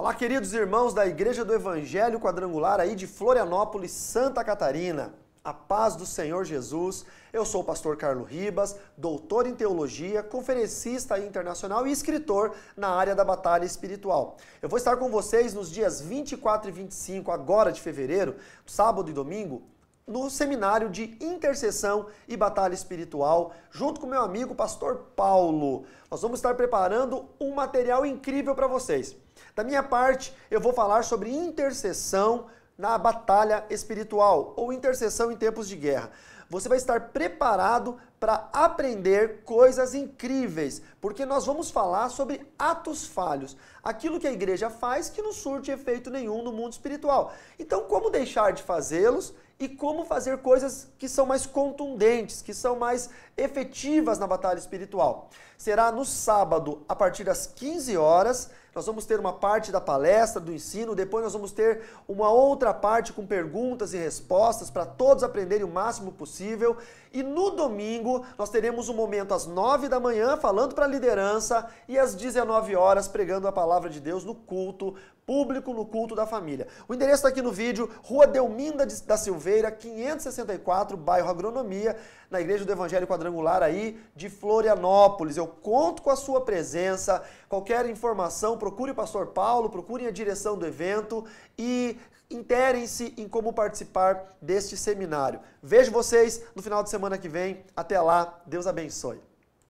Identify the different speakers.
Speaker 1: Olá, queridos irmãos da Igreja do Evangelho Quadrangular aí de Florianópolis, Santa Catarina. A paz do Senhor Jesus. Eu sou o pastor Carlo Ribas, doutor em teologia, conferencista internacional e escritor na área da batalha espiritual. Eu vou estar com vocês nos dias 24 e 25 agora de fevereiro, sábado e domingo, no seminário de intercessão e batalha espiritual, junto com meu amigo pastor Paulo. Nós vamos estar preparando um material incrível para vocês. Da minha parte, eu vou falar sobre intercessão na batalha espiritual ou intercessão em tempos de guerra. Você vai estar preparado para aprender coisas incríveis, porque nós vamos falar sobre atos falhos, aquilo que a igreja faz que não surte efeito nenhum no mundo espiritual. Então, como deixar de fazê-los e como fazer coisas que são mais contundentes, que são mais efetivas na batalha espiritual? Será no sábado, a partir das 15 horas nós vamos ter uma parte da palestra, do ensino, depois nós vamos ter uma outra parte com perguntas e respostas para todos aprenderem o máximo possível. E no domingo nós teremos um momento às 9 da manhã falando para a liderança e às 19 horas pregando a palavra de Deus no culto público, no culto da família. O endereço está aqui no vídeo, Rua Delminda da Silveira, 564, bairro Agronomia, na Igreja do Evangelho Quadrangular aí de Florianópolis. Eu conto com a sua presença, qualquer informação, procure o pastor Paulo, procurem a direção do evento e interem-se em como participar deste seminário. Vejo vocês no final de semana que vem. Até lá, Deus abençoe.